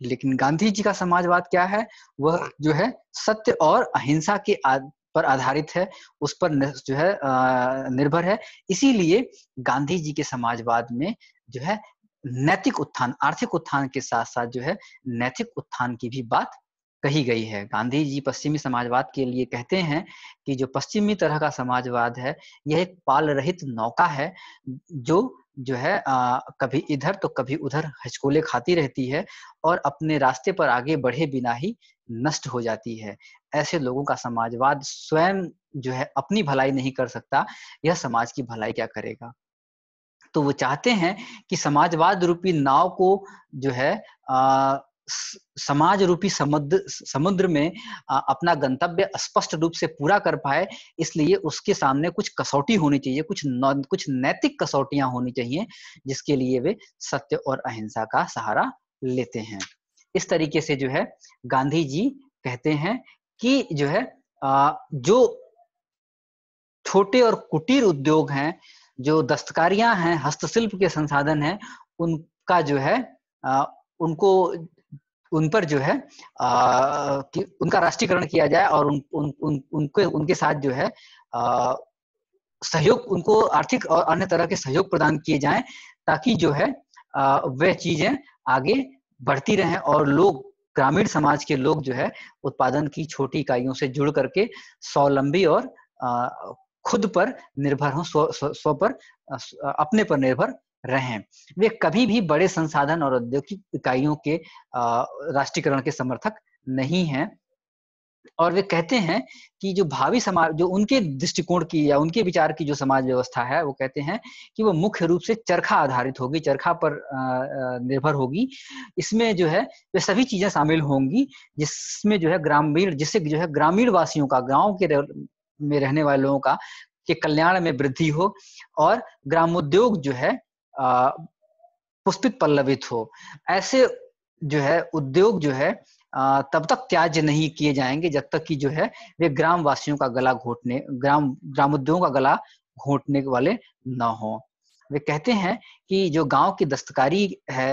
लेकिन गांधी जी का समाजवाद क्या है वह जो है सत्य और अहिंसा के आद, पर आधारित है उस पर जो है निर्भर है इसीलिए गांधी जी के समाजवाद में जो है नैतिक उत्थान आर्थिक उत्थान के साथ साथ जो है नैतिक उत्थान की भी बात कही गई है गांधी जी पश्चिमी समाजवाद के लिए कहते हैं कि जो पश्चिमी तरह का समाजवाद है यह एक पाल रहित नौका है जो जो है आ, कभी इधर तो कभी उधर हचकोले खाती रहती है और अपने रास्ते पर आगे बढ़े बिना ही नष्ट हो जाती है ऐसे लोगों का समाजवाद स्वयं जो है अपनी भलाई नहीं कर सकता यह समाज की भलाई क्या करेगा तो वो चाहते हैं कि समाजवाद रूपी नाव को जो है आ, समाज रूपी समुद्र समुद्र में आ, अपना गंतव्य स्पष्ट रूप से पूरा कर पाए इसलिए उसके सामने कुछ कसौटी होनी चाहिए कुछ न, कुछ नैतिक कसौटियां होनी चाहिए जिसके लिए वे सत्य और अहिंसा का सहारा लेते हैं इस तरीके से जो है गांधी जी कहते हैं कि जो है आ, जो छोटे और कुटीर उद्योग हैं जो दस्तकारियां हैं हस्तशिल्प के संसाधन हैं उनका जो है आ, उनको उन पर जो है आ, कि उनका राष्ट्रीयकरण किया जाए और उन, उन, उन, उनके उनके साथ जो है आ, सहयोग उनको आर्थिक और अन्य तरह के सहयोग प्रदान किए जाए ताकि जो है आ, वह चीजें आगे बढ़ती रहें और लोग ग्रामीण समाज के लोग जो है उत्पादन की छोटी इकाइयों से जुड़ करके स्वलंबी और खुद पर निर्भर हों स्व स्व पर अपने पर निर्भर रहें वे कभी भी बड़े संसाधन और औद्योगिक इकाइयों के राष्ट्रीयकरण के समर्थक नहीं हैं और वे कहते हैं कि जो भावी समाज जो उनके दृष्टिकोण की या उनके विचार की जो समाज व्यवस्था है वो कहते हैं कि वो मुख्य रूप से चरखा आधारित होगी चरखा पर निर्भर होगी इसमें जो है वे सभी चीजें शामिल होंगी जिसमें जो है ग्रामीण जिससे जो है ग्रामीण वासियों का गांव के में रहने वाले लोगों का के कल्याण में वृद्धि हो और ग्रामोद्योग जो है पुष्पित पल्लवित हो ऐसे जो है उद्योग जो है तब तक त्याज नहीं किए जाएंगे जब तक कि जो है वे ग्राम वासियों का गला घोटने ग्राम ग्रामोद्योग का गला घोटने वाले न हो वे कहते हैं कि जो गांव की दस्तकारी है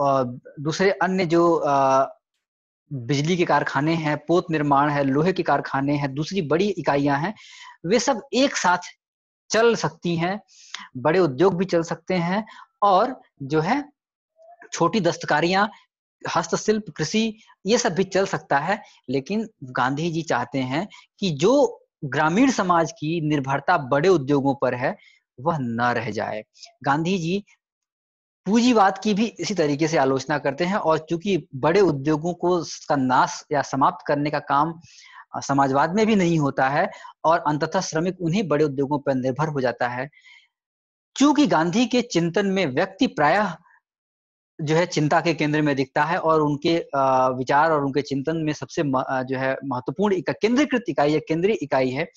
दूसरे अन्य जो आ, बिजली के कारखाने हैं पोत निर्माण है लोहे के कारखाने हैं दूसरी बड़ी इकाइयां हैं वे सब एक साथ चल सकती हैं बड़े उद्योग भी चल सकते हैं और जो है छोटी दस्तकारियां हस्तशिल्प कृषि ये सब भी चल सकता है लेकिन गांधी जी चाहते हैं कि जो ग्रामीण समाज की निर्भरता बड़े उद्योगों पर है वह न रह जाए गांधी जी पूंजीवाद की भी इसी तरीके से आलोचना करते हैं और चूंकि बड़े उद्योगों को का नाश या समाप्त करने का काम समाजवाद में भी नहीं होता है और अंततः श्रमिक उन्हीं बड़े उद्योगों पर निर्भर हो जाता है चूंकि गांधी के चिंतन में व्यक्ति प्रायः जो है चिंता के केंद्र में दिखता है और उनके विचार और उनके चिंतन में सबसे जो है महत्वपूर्ण केंद्रीकृत इकाई या केंद्रीय इकाई है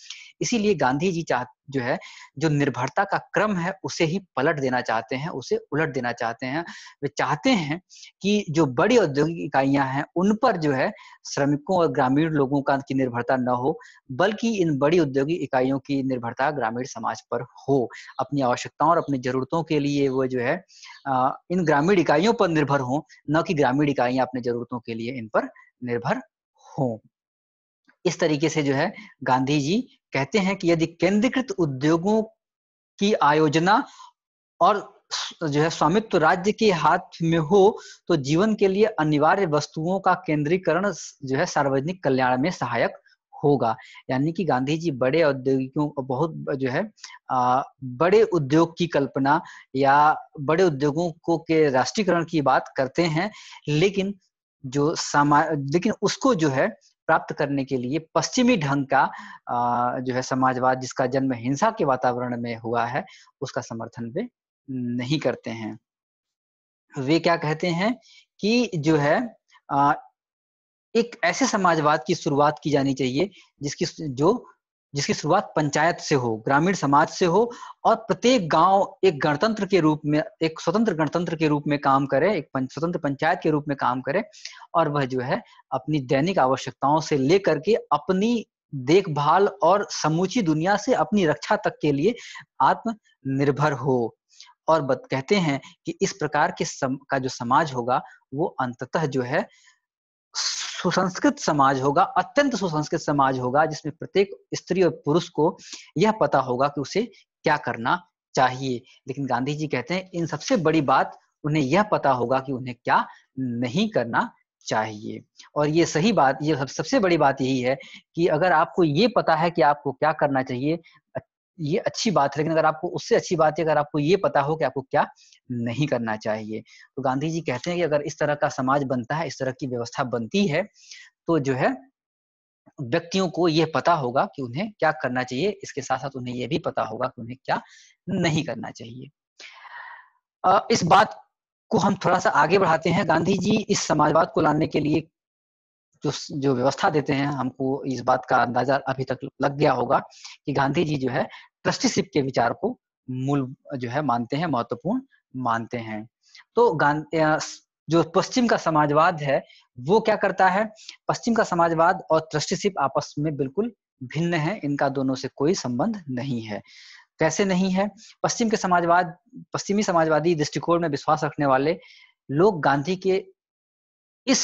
इसीलिए गांधी जी चाह जो है जो निर्भरता का क्रम है उसे ही पलट देना चाहते हैं उसे उलट देना चाहते हैं वे चाहते हैं कि जो बड़ी औद्योगिक इकाइयां हैं उन पर जो है श्रमिकों और ग्रामीण लोगों का की निर्भरता न हो बल्कि इन बड़ी औद्योगिक इकाइयों की निर्भरता ग्रामीण समाज पर हो अपनी आवश्यकताओं और अपनी जरूरतों के लिए वो जो है इन ग्रामीण इकाइयों पर निर्भर हो न कि ग्रामीण इकाइयां अपनी जरूरतों के लिए इन पर निर्भर हो इस तरीके से जो है गांधी जी कहते हैं कि यदि केंद्रीकृत उद्योगों की आयोजना और जो है स्वामित्व राज्य के हाथ में हो तो जीवन के लिए अनिवार्य वस्तुओं का केंद्रीकरण जो है सार्वजनिक कल्याण में सहायक होगा यानी कि गांधी जी बड़े औद्योगिकों बहुत जो है आ, बड़े उद्योग की कल्पना या बड़े उद्योगों को के राष्ट्रीयकरण की बात करते हैं लेकिन जो समा लेकिन उसको जो है प्राप्त करने के लिए पश्चिमी ढंग का आ, जो है समाजवाद जिसका जन्म हिंसा के वातावरण में हुआ है उसका समर्थन वे नहीं करते हैं वे क्या कहते हैं कि जो है आ, एक ऐसे समाजवाद की शुरुआत की जानी चाहिए जिसकी जो जिसकी शुरुआत पंचायत से हो ग्रामीण समाज से हो और प्रत्येक गांव एक गणतंत्र के रूप में एक स्वतंत्र गणतंत्र के रूप में काम करे एक पंच, स्वतंत्र पंचायत के रूप में काम करे और वह जो है अपनी दैनिक आवश्यकताओं से लेकर के अपनी देखभाल और समूची दुनिया से अपनी रक्षा तक के लिए आत्मनिर्भर हो और बत, कहते हैं कि इस प्रकार के सम, का जो समाज होगा वो अंततः जो है सुसंस्कृत समाज होगा अत्यंत सुसंस्कृत समाज होगा जिसमें प्रत्येक स्त्री और पुरुष को यह पता होगा कि उसे क्या करना चाहिए लेकिन गांधी जी कहते हैं इन सबसे बड़ी बात उन्हें यह पता होगा कि उन्हें क्या नहीं करना चाहिए और ये सही बात ये सब, सबसे बड़ी बात यही है कि अगर आपको ये पता है कि आपको क्या करना चाहिए ये अच्छी बात है लेकिन अगर आपको उससे अच्छी बात है अगर आपको ये पता हो कि आपको क्या नहीं करना चाहिए तो गांधी जी कहते हैं कि अगर इस तरह का समाज बनता है इस तरह की व्यवस्था बनती है तो जो है व्यक्तियों को यह पता होगा कि उन्हें क्या करना चाहिए इसके साथ साथ उन्हें यह भी पता होगा कि उन्हें क्या नहीं करना चाहिए इस बात को हम थोड़ा सा आगे बढ़ाते हैं गांधी जी इस समाजवाद को लाने के लिए जो जो व्यवस्था देते हैं हमको इस बात का अंदाजा अभी तक लग गया होगा कि गांधी जी जो है ट्रस्टीशिप के विचार को मूल जो है मानते हैं महत्वपूर्ण मानते हैं तो जो पश्चिम का समाजवाद है वो क्या करता है पश्चिम का समाजवाद और ट्रस्टीशिप आपस में बिल्कुल भिन्न है इनका दोनों से कोई संबंध नहीं है कैसे नहीं है पश्चिम के समाजवाद पश्चिमी समाजवादी दृष्टिकोण में विश्वास रखने वाले लोग गांधी के इस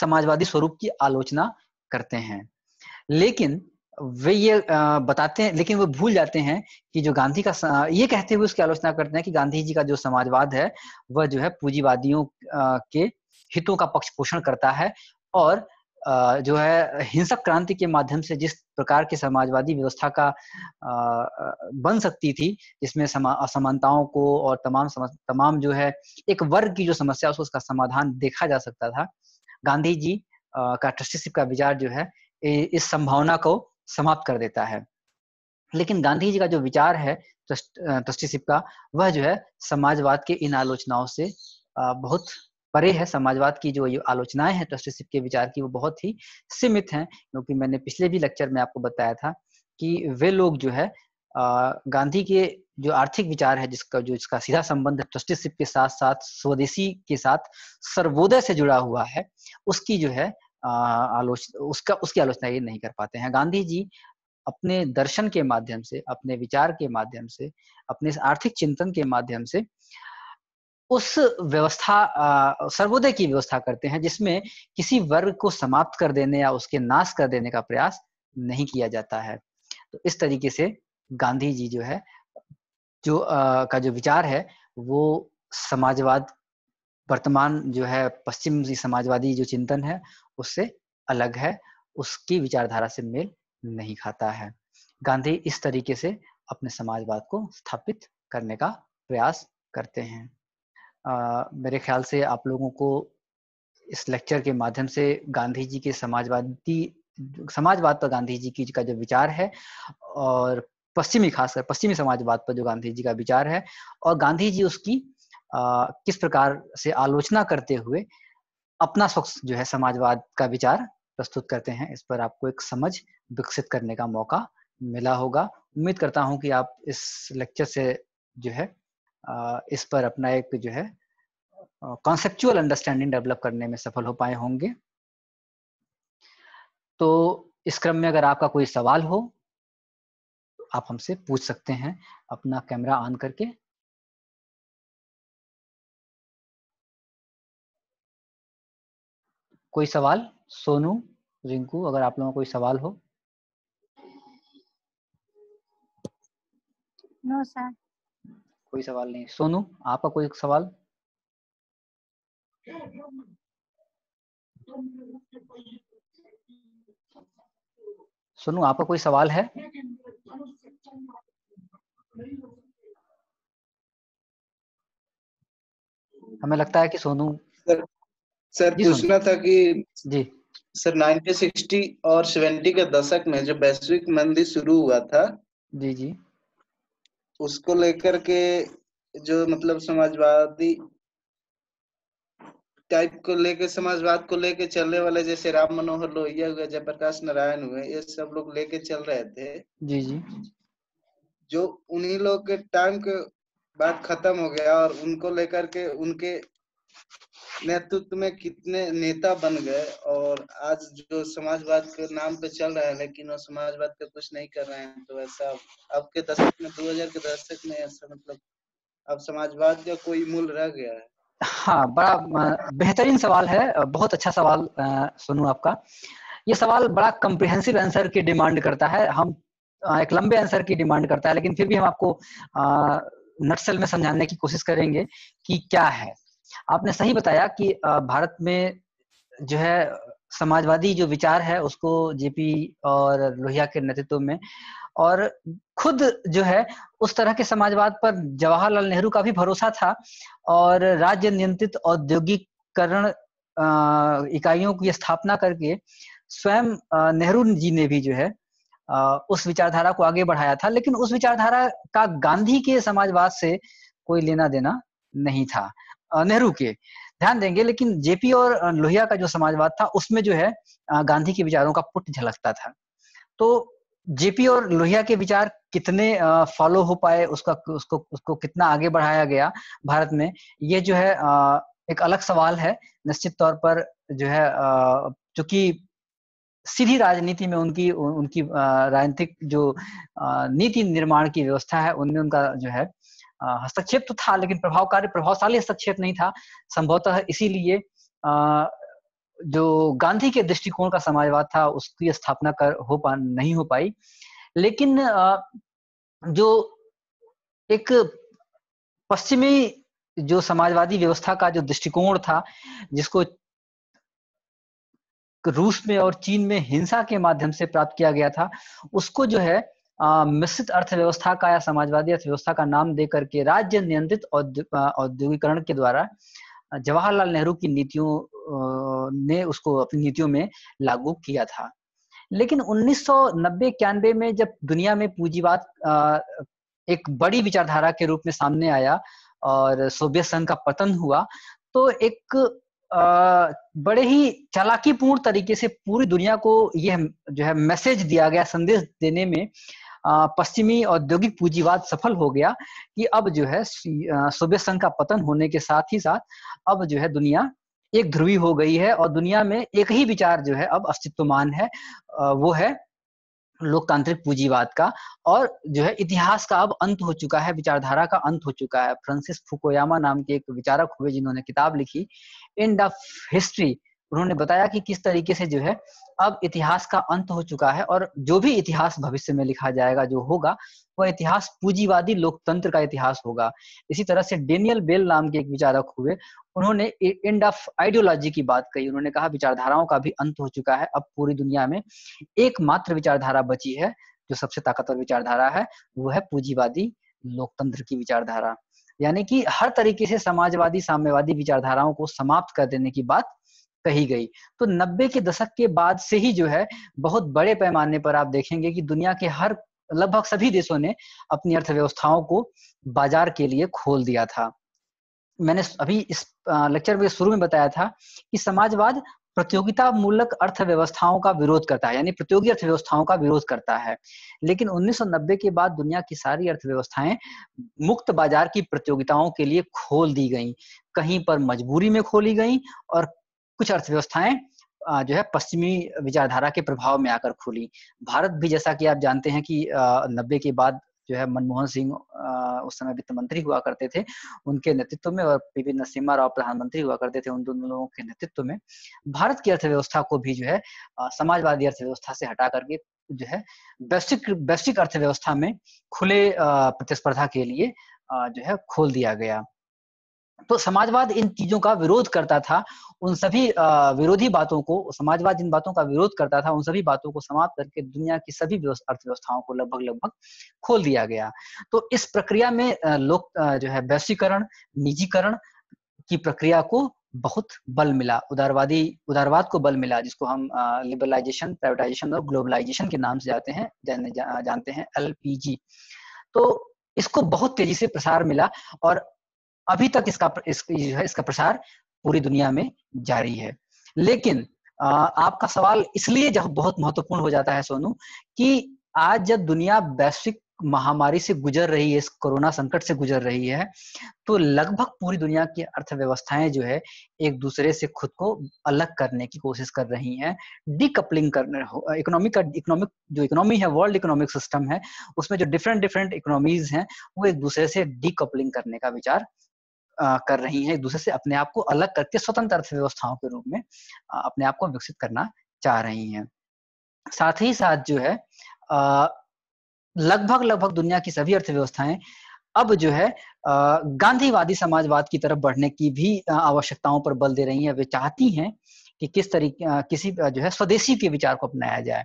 समाजवादी स्वरूप की आलोचना करते हैं लेकिन वे ये बताते हैं लेकिन वो भूल जाते हैं कि जो गांधी का ये कहते हुए उसकी आलोचना करते हैं कि गांधी जी का जो समाजवाद है वह जो है पूंजीवादियों के हितों का पक्ष पोषण करता है और जो है हिंसक क्रांति के माध्यम से जिस प्रकार की समाजवादी व्यवस्था का बन सकती थी जिसमें असमानताओं को और तमाम तमाम जो है एक वर्ग की जो समस्या उसको उसका समाधान देखा जा सकता था गांधी जी का ट्रस्टीशिप का विचार जो है इस संभावना को समाप्त कर देता है लेकिन गांधी जी का जो विचार है ट्रस्टीशिप का वह जो है समाजवाद के इन आलोचनाओं से बहुत परे है समाजवाद की जो ये आलोचनाएं हैं ट्रस्टीशिप के विचार की वो बहुत ही सीमित हैं क्योंकि मैंने पिछले भी लेक्चर में आपको बताया था कि वे लोग जो है गांधी के जो आर्थिक विचार है जिसका जो इसका सीधा संबंध ट्रस्टीशिप के साथ साथ स्वदेशी के साथ सर्वोदय से जुड़ा हुआ है उसकी जो है आलोचना उसका उसकी आलोचना ये नहीं कर पाते हैं गांधी जी अपने दर्शन के माध्यम से अपने विचार के माध्यम से अपने आर्थिक चिंतन के माध्यम से उस व्यवस्था सर्वोदय की व्यवस्था करते हैं जिसमें किसी वर्ग को समाप्त कर देने या उसके नाश कर देने का प्रयास नहीं किया जाता है तो इस तरीके से गांधी जी जो है जो आ, का जो विचार है वो समाजवाद वर्तमान जो है पश्चिम समाजवादी जो चिंतन है उससे अलग है उसकी विचारधारा से मेल नहीं खाता है गांधी इस तरीके से अपने समाजवाद को स्थापित करने का प्रयास करते हैं आ, मेरे ख्याल से आप लोगों को इस लेक्चर के माध्यम से गांधी जी के समाजवादी समाजवाद पर गांधी जी की का जो विचार है और पश्चिमी खासकर पश्चिमी समाजवाद पर जो गांधी जी का विचार है और गांधी जी उसकी आ, किस प्रकार से आलोचना करते हुए अपना स्वच्छ जो है समाजवाद का विचार प्रस्तुत करते हैं इस पर आपको एक समझ विकसित करने का मौका मिला होगा उम्मीद करता हूं कि आप इस लेक्चर से जो है इस पर अपना एक जो है कॉन्सेप्चुअल अंडरस्टैंडिंग डेवलप करने में सफल हो पाए होंगे तो इस क्रम में अगर आपका कोई सवाल हो आप हमसे पूछ सकते हैं अपना कैमरा ऑन करके कोई सवाल सोनू रिंकू अगर आप लोगों को कोई सवाल हो नो no, सर कोई सवाल नहीं सोनू आपका कोई सवाल सोनू आपका कोई सवाल है हमें लगता है कि सोनू सर सर पूछना था कि जी सर 1960 और 70 के दशक में जो वैश्विक मंदी शुरू हुआ था जी जी उसको लेकर के जो मतलब समाजवादी टाइप को लेके समाजवाद को लेके चलने वाले जैसे राम मनोहर लोहिया हुए जयप्रकाश नारायण हुए ये सब लोग लेके चल रहे थे जी जी जो उन्हीं लोग के टाइम के बाद खत्म हो गया और उनको लेकर के उनके नेतृत्व में कितने नेता बन गए और आज जो समाजवाद के नाम पे चल रहा है लेकिन वो समाजवाद पे कुछ नहीं कर रहे हैं तो ऐसा अब के दशक में 2000 के दशक में ऐसा मतलब अब समाजवाद का कोई मूल रह गया है हाँ बड़ा बेहतरीन सवाल है बहुत अच्छा सवाल सुनू आपका ये सवाल बड़ा कम्प्रिहेंसिव आंसर की डिमांड करता है हम एक लंबे आंसर की डिमांड करता है लेकिन फिर भी हम आपको नक्सल में समझाने की कोशिश करेंगे कि क्या है आपने सही बताया कि भारत में जो है समाजवादी जो विचार है उसको जेपी और लोहिया के नेतृत्व में और खुद जो है उस तरह के समाजवाद पर जवाहरलाल नेहरू का भी भरोसा था और राज्य नियंत्रित औद्योगिकरण इकाइयों की स्थापना करके स्वयं नेहरू जी ने भी जो है उस विचारधारा को आगे बढ़ाया था लेकिन उस विचारधारा का गांधी के समाजवाद से कोई लेना देना नहीं था नेहरू के ध्यान देंगे लेकिन जेपी और लोहिया का जो समाजवाद था उसमें जो है गांधी के विचारों का पुट झलकता था तो जेपी और लोहिया के विचार कितने फॉलो हो पाए उसका उसको उसको कितना आगे बढ़ाया गया भारत में ये जो है एक अलग सवाल है निश्चित तौर पर जो है चूंकि सीधी राजनीति में उनकी उनकी राजनीतिक जो नीति निर्माण की व्यवस्था है उनमें उनका जो है हस्तक्षेप तो था लेकिन प्रभावकारी प्रभावशाली हस्तक्षेप नहीं था संभवतः इसीलिए जो गांधी के दृष्टिकोण का समाजवाद था उसकी स्थापना कर हो पा नहीं हो पाई लेकिन जो एक पश्चिमी जो समाजवादी व्यवस्था का जो दृष्टिकोण था जिसको रूस में और चीन में हिंसा के माध्यम से प्राप्त किया गया था उसको जो है मिश्रित अर्थव्यवस्था का या समाजवादी अर्थव्यवस्था का नाम दे करके राज्य नियंत्रित औद्योगिकरण के द्वारा जवाहरलाल नेहरू की नीतियों ने उसको अपनी नीतियों में लागू किया था लेकिन उन्नीस सौ में जब दुनिया में पूंजीवाद एक बड़ी विचारधारा के रूप में सामने आया और सोवियत संघ का पतन हुआ तो एक बड़े ही चालाकीपूर्ण तरीके से पूरी दुनिया को यह जो है मैसेज दिया गया संदेश देने में पश्चिमी औद्योगिक पूंजीवाद सफल हो गया कि अब जो है सोवियत संघ का पतन होने के साथ ही साथ अब जो है दुनिया एक ध्रुवी हो गई है और दुनिया में एक ही विचार जो है अब अस्तित्वमान है वो है लोकतांत्रिक पूंजीवाद का और जो है इतिहास का अब अंत हो चुका है विचारधारा का अंत हो चुका है फ्रांसिस फुकोयामा नाम के एक विचारक हुए जिन्होंने किताब लिखी एंड ऑफ हिस्ट्री उन्होंने बताया कि किस तरीके से जो है अब इतिहास का अंत हो चुका है और जो भी इतिहास भविष्य में लिखा जाएगा जो होगा वह इतिहास पूंजीवादी लोकतंत्र का इतिहास होगा इसी तरह से डेनियल बेल नाम के एक विचारक हुए उन्होंने एंड ऑफ आइडियोलॉजी की बात कही उन्होंने कहा विचारधाराओं का भी अंत हो चुका है अब पूरी दुनिया में एकमात्र विचारधारा बची है जो सबसे ताकतवर विचारधारा है वो है पूंजीवादी लोकतंत्र की विचारधारा यानी कि हर तरीके से समाजवादी साम्यवादी विचारधाराओं को समाप्त कर देने की बात कही गई तो नब्बे के दशक के बाद से ही जो है बहुत बड़े पैमाने पर आप देखेंगे कि दुनिया के हर लगभग सभी देशों ने अपनी अर्थव्यवस्थाओं को बाजार के लिए खोल दिया था मैंने अभी इस लेक्चर में शुरू में बताया था कि समाजवाद प्रतियोगिता मूलक अर्थव्यवस्थाओं का विरोध करता है यानी प्रतियोगी अर्थव्यवस्थाओं का विरोध करता है लेकिन 1990 के बाद दुनिया की सारी अर्थव्यवस्थाएं मुक्त बाजार की प्रतियोगिताओं के लिए खोल दी गई कहीं पर मजबूरी में खोली गई और कुछ अर्थव्यवस्थाएं जो है पश्चिमी विचारधारा के प्रभाव में आकर खुली भारत भी जैसा कि आप जानते हैं कि नब्बे के बाद जो है मनमोहन सिंह उस समय वित्त मंत्री हुआ करते थे उनके नेतृत्व में और पीवी नरसिम्हा राव प्रधानमंत्री हुआ करते थे उन दोनों लोगों के नेतृत्व में भारत की अर्थव्यवस्था को भी जो है समाजवादी अर्थव्यवस्था से हटा करके जो है वैश्विक वैश्विक अर्थव्यवस्था में खुले प्रतिस्पर्धा के लिए जो है खोल दिया गया तो समाजवाद इन चीजों का विरोध करता था उन सभी विरोधी बातों को समाजवाद जिन बातों का विरोध करता था उन सभी बातों को समाप्त करके दुनिया की सभी अर्थव्यवस्थाओं को लगभग लगभग खोल दिया गया तो इस प्रक्रिया में लोक जो है वैश्वीकरण निजीकरण की प्रक्रिया को बहुत बल मिला उदारवादी उदारवाद को बल मिला जिसको हम लिबरलाइजेशन प्राइवेटाइजेशन और ग्लोबलाइजेशन के नाम से जाते हैं जान, जानते हैं एल तो इसको बहुत तेजी से प्रसार मिला और अभी तक इसका इसका प्रसार पूरी दुनिया में जारी है लेकिन आपका सवाल इसलिए जब बहुत महत्वपूर्ण हो जाता है सोनू कि आज जब दुनिया वैश्विक महामारी से गुजर रही है इस कोरोना संकट से गुजर रही है तो लगभग पूरी दुनिया की अर्थव्यवस्थाएं जो है एक दूसरे से खुद को अलग करने की कोशिश कर रही हैं डीकपलिंग करने इकोनॉमिक का इकोनॉमिक जो इकोनॉमी है वर्ल्ड इकोनॉमिक सिस्टम है उसमें जो डिफरेंट डिफरेंट इकोनॉमीज हैं वो एक दूसरे से डीकपलिंग करने का विचार कर रही हैं एक दूसरे से अपने आप को अलग करके स्वतंत्र अर्थव्यवस्थाओं के रूप में अपने आप को विकसित करना चाह रही हैं साथ ही साथ जो है लगभग लगभग दुनिया की सभी अर्थव्यवस्थाएं अब जो है गांधीवादी समाजवाद की तरफ बढ़ने की भी आवश्यकताओं पर बल दे रही हैं वे चाहती हैं कि किस तरीके किसी जो है स्वदेशी के विचार को अपनाया जाए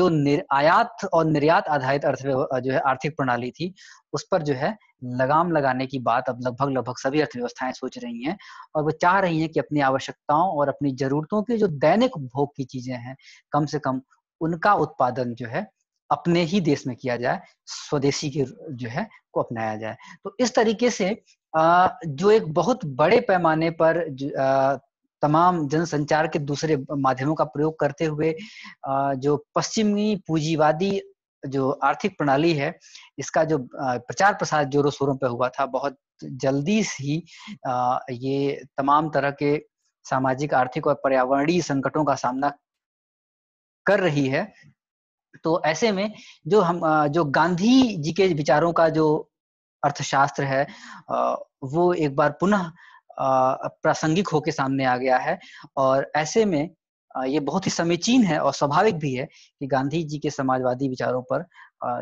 जो आयात और निर्यात आधारित अर्थ जो है आर्थिक प्रणाली थी उस पर जो है लगाम लगाने की बात अब लगभग लगभग सभी अर्थव्यवस्थाएं सोच रही हैं और वो चाह रही हैं कि अपनी आवश्यकताओं और अपनी जरूरतों के जो दैनिक भोग की चीजें हैं कम से कम उनका उत्पादन जो है अपने ही देश में किया जाए स्वदेशी के जो है को अपनाया जाए तो इस तरीके से जो एक बहुत बड़े पैमाने पर तमाम जनसंचार के दूसरे माध्यमों का प्रयोग करते हुए जो पश्चिमी पूंजीवादी जो आर्थिक प्रणाली है इसका जो प्रचार प्रसार जोरों शोरों पर हुआ था बहुत जल्दी ही ये तमाम तरह के सामाजिक आर्थिक और पर्यावरणीय संकटों का सामना कर रही है तो ऐसे में जो हम जो गांधी जी के विचारों का जो अर्थशास्त्र है वो एक बार पुनः प्रासंगिक होके सामने आ गया है और ऐसे में ये बहुत ही समीचीन है और स्वाभाविक भी है कि गांधी जी के समाजवादी विचारों पर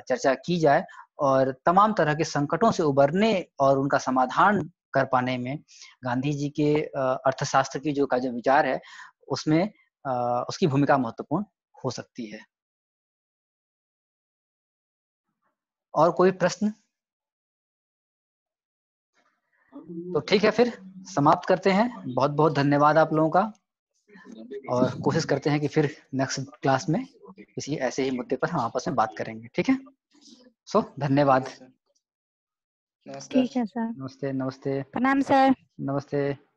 चर्चा की जाए और तमाम तरह के संकटों से उबरने और उनका समाधान कर पाने में गांधी जी के अर्थशास्त्र की जो का जो विचार है उसमें उसकी भूमिका महत्वपूर्ण हो सकती है और कोई प्रश्न तो ठीक है फिर समाप्त करते हैं बहुत बहुत धन्यवाद आप लोगों का और कोशिश करते हैं कि फिर नेक्स्ट क्लास में किसी ऐसे ही मुद्दे पर हम आपस में बात करेंगे ठीक है सो धन्यवाद ठीक है सर नमस्ते नमस्ते प्रणाम सर नमस्ते